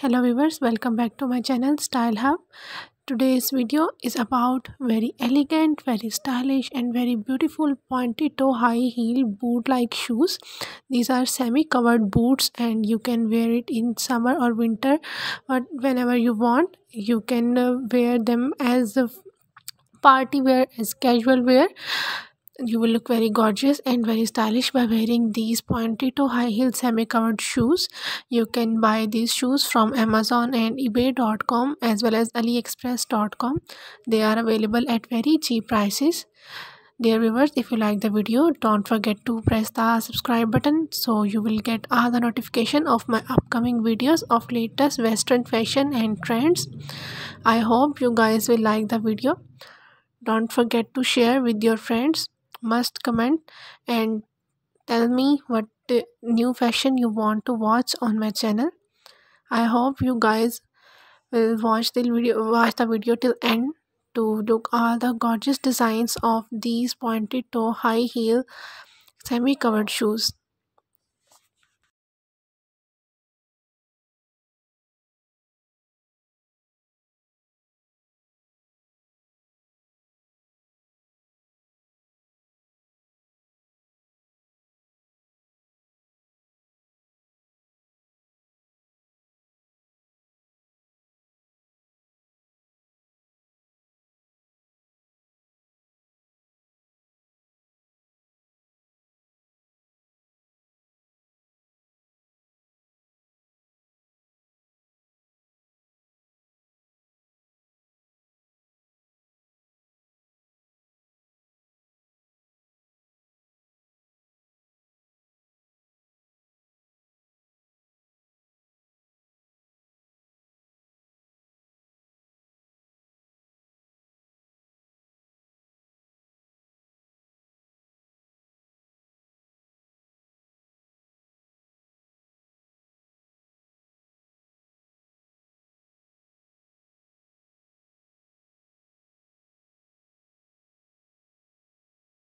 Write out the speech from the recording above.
hello viewers welcome back to my channel style hub today's video is about very elegant very stylish and very beautiful pointy toe high heel boot like shoes these are semi covered boots and you can wear it in summer or winter but whenever you want you can uh, wear them as a party wear as casual wear you will look very gorgeous and very stylish by wearing these pointy toe high heel semi covered shoes you can buy these shoes from amazon and ebay.com as well as aliexpress.com they are available at very cheap prices dear viewers if you like the video don't forget to press the subscribe button so you will get all the notification of my upcoming videos of latest western fashion and trends i hope you guys will like the video don't forget to share with your friends must comment and tell me what new fashion you want to watch on my channel i hope you guys will watch the video watch the video till end to look all the gorgeous designs of these pointed toe high heel semi covered shoes